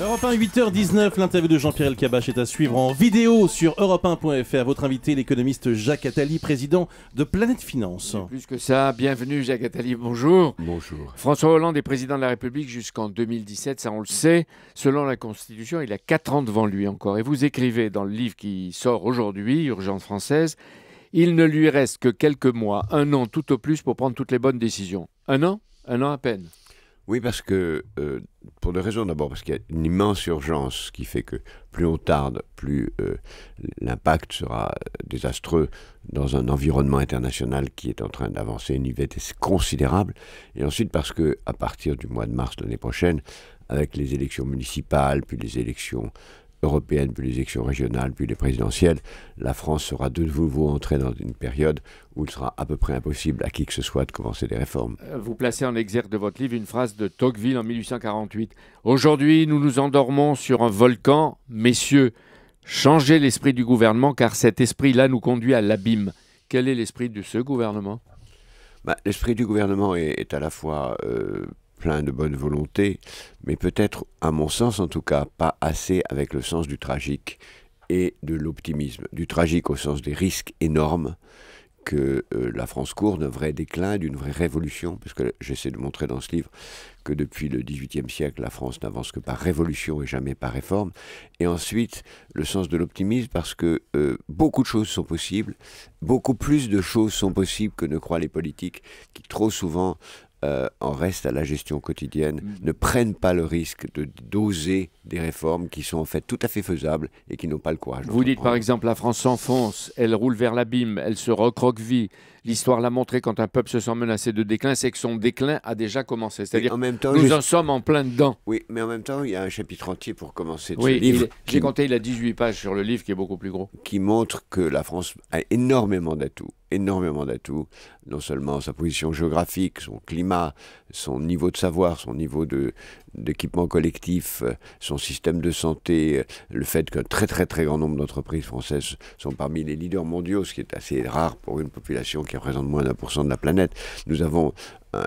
Europe 1, 8h19, l'interview de Jean-Pierre Elkabach est à suivre en vidéo sur europe1.fr. Votre invité, l'économiste Jacques Attali, président de Planète Finance. plus que ça, bienvenue Jacques Attali, bonjour. Bonjour. François Hollande est président de la République jusqu'en 2017, ça on le sait. Selon la Constitution, il a 4 ans devant lui encore. Et vous écrivez dans le livre qui sort aujourd'hui, Urgence française, il ne lui reste que quelques mois, un an tout au plus pour prendre toutes les bonnes décisions. Un an Un an à peine oui, parce que, euh, pour deux raisons. D'abord, parce qu'il y a une immense urgence qui fait que plus on tarde, plus euh, l'impact sera euh, désastreux dans un environnement international qui est en train d'avancer une vitesse considérable. Et ensuite, parce que à partir du mois de mars l'année prochaine, avec les élections municipales, puis les élections européenne, puis les élections régionales, puis les présidentielles, la France sera de nouveau entrée dans une période où il sera à peu près impossible à qui que ce soit de commencer des réformes. Euh, vous placez en exergue de votre livre une phrase de Tocqueville en 1848. Aujourd'hui, nous nous endormons sur un volcan, messieurs. Changez l'esprit du gouvernement, car cet esprit-là nous conduit à l'abîme. Quel est l'esprit de ce gouvernement bah, L'esprit du gouvernement est, à la fois... Euh, plein de bonne volonté, mais peut-être, à mon sens en tout cas, pas assez avec le sens du tragique et de l'optimisme. Du tragique au sens des risques énormes que euh, la France court d'un vrai déclin, d'une vraie révolution, puisque j'essaie de montrer dans ce livre que depuis le XVIIIe siècle, la France n'avance que par révolution et jamais par réforme. Et ensuite, le sens de l'optimisme, parce que euh, beaucoup de choses sont possibles, beaucoup plus de choses sont possibles que ne croient les politiques, qui trop souvent euh, en reste à la gestion quotidienne, mm-hmm. ne prennent pas le risque de doser des réformes qui sont en fait tout à fait faisables et qui n'ont pas le courage. Vous dites par exemple la France s'enfonce, elle roule vers l'abîme, elle se recroqueville. L'histoire l'a montré quand un peuple se sent menacé de déclin, c'est que son déclin a déjà commencé. C'est-à-dire nous en sommes en plein dedans. Oui, mais en même temps, il y a un chapitre entier pour commencer oui, ce livre. J'ai compté, il a 18 pages sur le livre qui est beaucoup plus gros. Qui montre que la France a énormément d'atouts énormément d'atouts, non seulement sa position géographique, son climat, son niveau de savoir, son niveau d'équipement collectif, euh, son système de santé, euh, le fait qu'un très très très grand nombre d'entreprises françaises sont parmi les leaders mondiaux, ce qui est assez rare pour une population qui représente moins d'un pour cent de la planète. Nous avons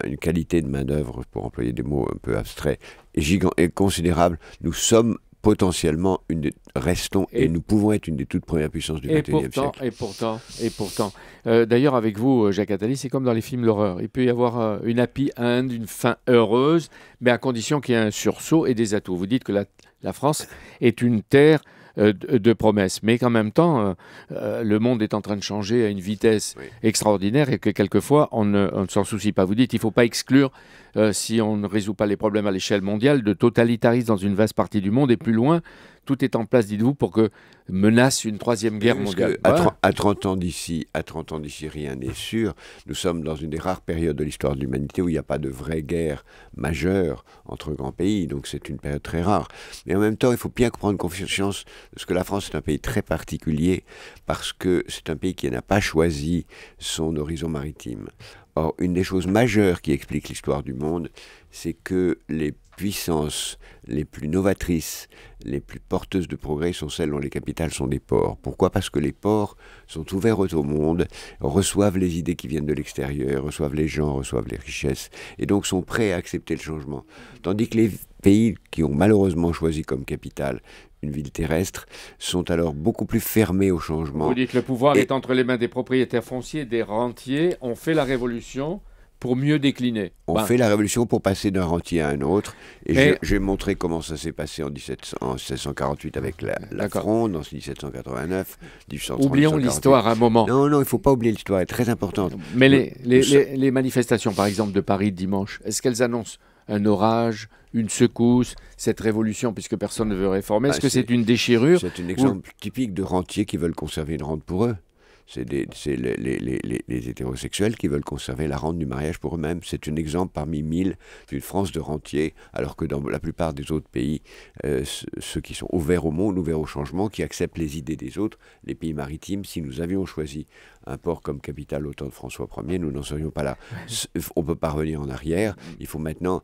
une qualité de main-d'œuvre, pour employer des mots un peu abstraits, et, et considérable. Nous sommes potentiellement une restons et, nous pouvons être une des toutes premières puissances du XXIe siècle. Et pourtant, et pourtant. Euh, d'ailleurs, avec vous, euh, Jacques Attali, c'est comme dans les films d'horreur. Il peut y avoir euh, une happy end, une fin heureuse, mais à condition qu'il y ait un sursaut et des atouts. Vous dites que la France est une terre euh, de, promesses. Mais qu'en même temps, euh, euh, le monde est en train de changer à une vitesse extraordinaire et que quelquefois, on ne, s'en soucie pas. Vous dites, il ne faut pas exclure, si on ne résout pas les problèmes à l'échelle mondiale, de totalitarisme dans une vaste partie du monde et plus loin tout est en place, dites-vous, pour que menace une troisième guerre mondiale. à, 30 ans d'ici, à 30 ans d'ici, rien n'est sûr. Nous sommes dans une des rares périodes de l'histoire de l'humanité où il n'y a pas de vraie guerre majeure entre grands pays. Donc c'est une période très rare. Mais en même temps, il faut bien prendre conscience de que la France est un pays très particulier parce que c'est un pays qui n'a pas choisi son horizon maritime. Or, une des choses majeures qui explique l'histoire du monde, c'est que les puissances les plus novatrices, les plus porteuses de progrès sont celles dont les capitales sont des ports. Pourquoi Parce que les ports sont ouverts au monde, reçoivent les idées qui viennent de l'extérieur, reçoivent les gens, reçoivent les richesses, et donc sont prêts à accepter le changement. Tandis que les pays qui ont malheureusement choisi comme capitale une ville terrestre, sont alors beaucoup plus fermés au changement. Vous dites que le pouvoir est entre les mains des propriétaires fonciers, des rentiers. On fait la révolution, pour mieux décliner. On fait la révolution pour passer d'un rentier à un autre. Et, j'ai montré comment ça s'est passé en, 1748 avec la, la Fronde, en 1789, Oublions l'histoire un moment. Non, non, il ne faut pas oublier l'histoire, elle est très importante. Mais les, les, manifestations, par exemple, de Paris dimanche, est-ce qu'elles annoncent un orage, une secousse, cette révolution, puisque personne ne veut réformer bah, Est-ce que c'est une déchirure C'est un exemple typique de rentiers qui veulent conserver une rente pour eux. C'est les, hétérosexuels qui veulent conserver la rente du mariage pour eux-mêmes. C'est un exemple parmi mille d'une France de rentier, alors que dans la plupart des autres pays, euh, ceux qui sont ouverts au monde, ouverts au changement, qui acceptent les idées des autres, les pays maritimes, si nous avions choisi un port comme capitale au temps de François Ier, nous n'en serions pas là. On ne peut pas revenir en arrière. Il faut maintenant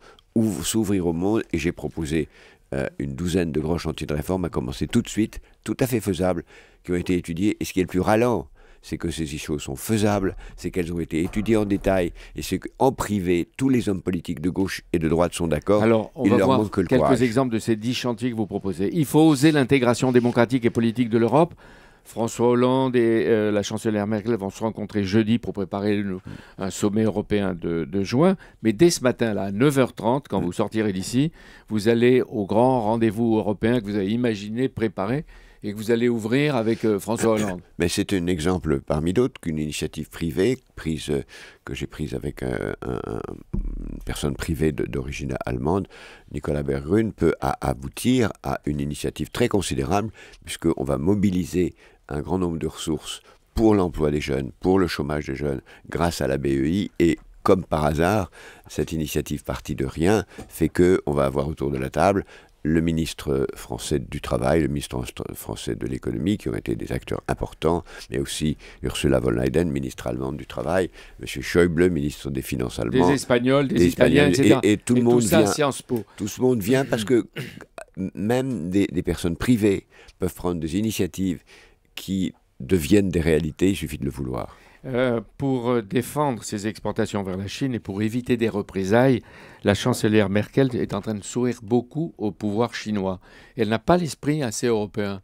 s'ouvrir au monde et j'ai proposé euh, une douzaine de grands chantiers de réforme à commencer tout de suite, tout à fait faisable qui ont été étudiés. Et ce qui est le plus ralent, c'est que ces choses sont faisables, c'est qu'elles ont été étudiées en détail, et c'est qu'en privé, tous les hommes politiques de gauche et de droite sont d'accord. Alors, on va leur voir quelques exemples de ces dix chantiers que vous proposez. Il faut oser l'intégration démocratique et politique de l'Europe. François Hollande et euh, la chancelière Merkel vont se rencontrer jeudi pour préparer un sommet européen de, juin. Mais dès ce matin, là, à 9h30, quand mm. vous sortirez d'ici, vous allez au grand rendez-vous européen que vous avez imaginé préparer et que vous allez ouvrir avec euh, François Hollande. Mais c'est un exemple parmi d'autres qu'une initiative privée prise, euh, que j'ai prise avec euh, une personne privée d'origine allemande, Nicolas Bergrun, peut aboutir à une initiative très considérable puisqu'on va mobiliser un grand nombre de ressources pour l'emploi des jeunes, pour le chômage des jeunes, grâce à la BEI et comme par hasard, cette initiative partie de rien fait que on va avoir autour de la table le ministre français du Travail, le ministre français de l'économie, qui ont été des acteurs importants, mais aussi Ursula von Leyen, ministre allemande du Travail, M. Schäuble, ministre des Finances allemandes. Des Espagnols, des, Italiens, etc. Et, tout le monde vient. Tout ce monde vient parce que même des personnes privées peuvent prendre des initiatives qui deviennent des réalités, il suffit de le vouloir. Euh, pour euh, défendre ses exportations vers la Chine et pour éviter des représailles, la chancelière Merkel est en train de sourire beaucoup au pouvoir chinois. Elle n'a pas l'esprit assez européen.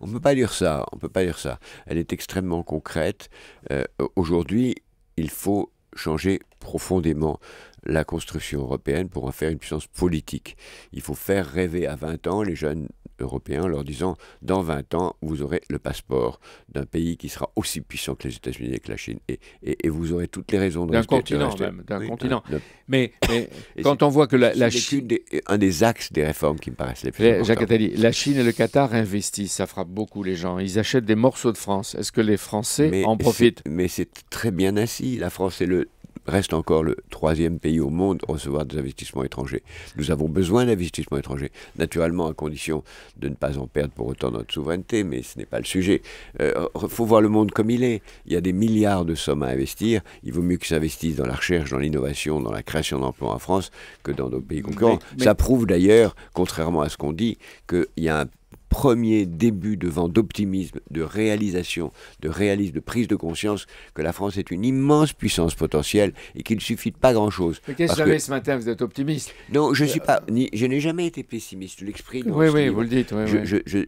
On ne peut pas dire ça, on peut pas dire ça. Elle est extrêmement concrète. Euh, aujourd'hui, il faut changer profondément la construction européenne pour en faire une puissance politique. Il faut faire rêver à 20 ans les jeunes européens, leur disant dans 20 ans, vous aurez le passeport d'un pays qui sera aussi puissant que les États-Unis et que la Chine. Et, et, vous aurez toutes les raisons de D'un continent, même. D'un continent. Mais, quand on voit que la, Chine. Des, un des axes des réformes qui me paraissent les plus importants. Jacques Attali, la Chine et le Qatar investissent, ça frappe beaucoup les gens. Ils achètent des morceaux de France. Est-ce que les Français en profitent Mais c'est très bien ainsi. La France est le reste encore le troisième pays au monde à recevoir des investissements étrangers. Nous avons besoin d'investissements étrangers, naturellement à condition de ne pas en perdre pour autant notre souveraineté, mais ce n'est pas le sujet. Il euh, faut voir le monde comme il est. Il y a des milliards de sommes à investir. Il vaut mieux qu'ils s'investissent dans la recherche, dans l'innovation, dans la création d'emplois en France que dans nos pays concurrents. Ça prouve d'ailleurs, contrairement à ce qu'on dit, qu'il y a un premier début de vent d'optimisme, de réalisation, de réalisme, de prise de conscience que la France est une immense puissance potentielle et qu'il ne suffit pas grand-chose. Mais qu'est-ce que avez ce matin Vous êtes optimiste Non, je suis euh, pas. Ni, je n'ai jamais été pessimiste. Je l'exprime. Oui, oui, vous le dites.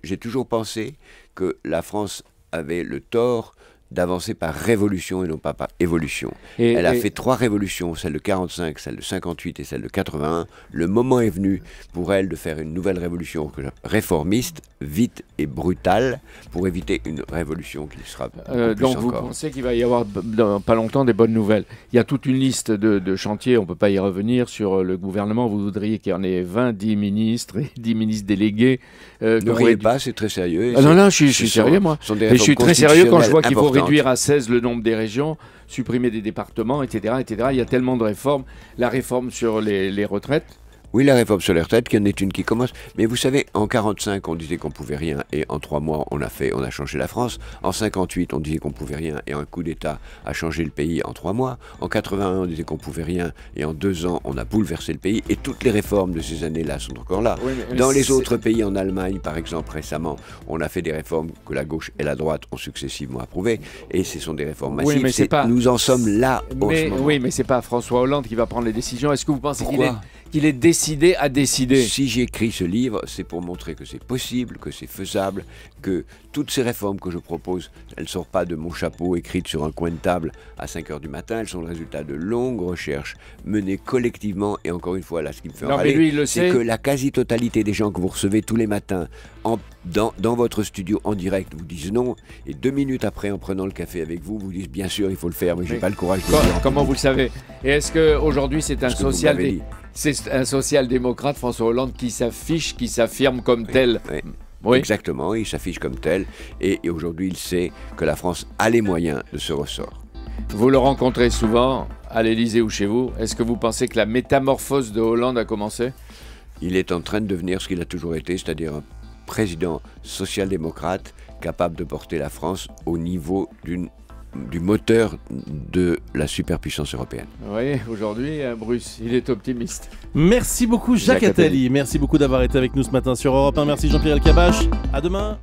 j'ai toujours pensé que la France avait le tort d'avancer par révolution et non pas par évolution. Elle a fait trois révolutions, celle de 45, celle de 58 et celle de 81. Le moment est venu pour elle de faire une nouvelle révolution réformiste, vite et brutale, pour éviter une révolution qui sera... Euh, pas plus donc vous pensez qu'il va y avoir dans pas longtemps des bonnes nouvelles. Il y a toute une liste de, chantiers, on ne peut pas y revenir, sur euh, le gouvernement. Vous voudriez qu'il y en ait 20, 10 ministres et 10 ministres délégués. Euh, ne riez pas, c'est très sérieux. Ah non, non, je, suis sérieux, moi. je suis très sérieux quand je vois qu'il faut réduire à 16 le nombre des régions, supprimer des départements, etc., etc. Il y a tellement de réformes. La réforme sur les retraites, oui, la réforme sur les retraites, qu'il y en ait une qui commence. Mais vous savez, en 45, on disait qu'on pouvait rien, et en trois mois, on a fait, on a changé la France. En 58, on disait qu'on pouvait rien, et un coup d'État a changé le pays en trois mois. En 81, on disait qu'on pouvait rien, et en deux ans, on a bouleversé le pays. Et toutes les réformes de ces années-là sont encore là. Dans les autres pays, en Allemagne, par exemple, récemment, on a fait des réformes que la gauche et la droite ont successivement approuvées, et ce sont des réformes massives. c'est Nous en sommes là. Mais, ce moment. Oui, mais c'est pas François Hollande qui va prendre les décisions. Est-ce que vous pensez qu'il est il est décidé à décider. Si j'écris ce livre, c'est pour montrer que c'est possible, que c'est faisable, que toutes ces réformes que je propose, elles ne sortent pas de mon chapeau écrites sur un coin de table à 5 heures du matin, elles sont le résultat de longues recherches menées collectivement. Et encore une fois, là, ce qui me fait non, c'est que la quasi-totalité des gens que vous recevez tous les matins dans, votre studio en direct vous disent non. Et deux minutes après, en prenant le café avec vous, vous disent bien sûr, il faut le faire, mais, je n'ai pas le courage de le faire. Comment vous le savez Et est-ce qu'aujourd'hui, c'est un social c'est un social-démocrate, François Hollande, qui s'affiche, qui s'affirme comme tel. Exactement, il s'affiche comme tel. Et, aujourd'hui, il sait que la France a les moyens de ce ressort. Vous le rencontrez souvent à l'Élysée ou chez vous. Est-ce que vous pensez que la métamorphose de Hollande a commencé Il est en train de devenir ce qu'il a toujours été, c'est-à-dire un président social-démocrate capable de porter la France au niveau d'une du moteur de la superpuissance européenne. Oui, aujourd'hui, euh, Bruce, il est optimiste. Merci beaucoup Jacques, Attali. Merci beaucoup d'avoir été avec nous ce matin sur Europe 1. Merci Jean-Pierre Elkabach. À demain.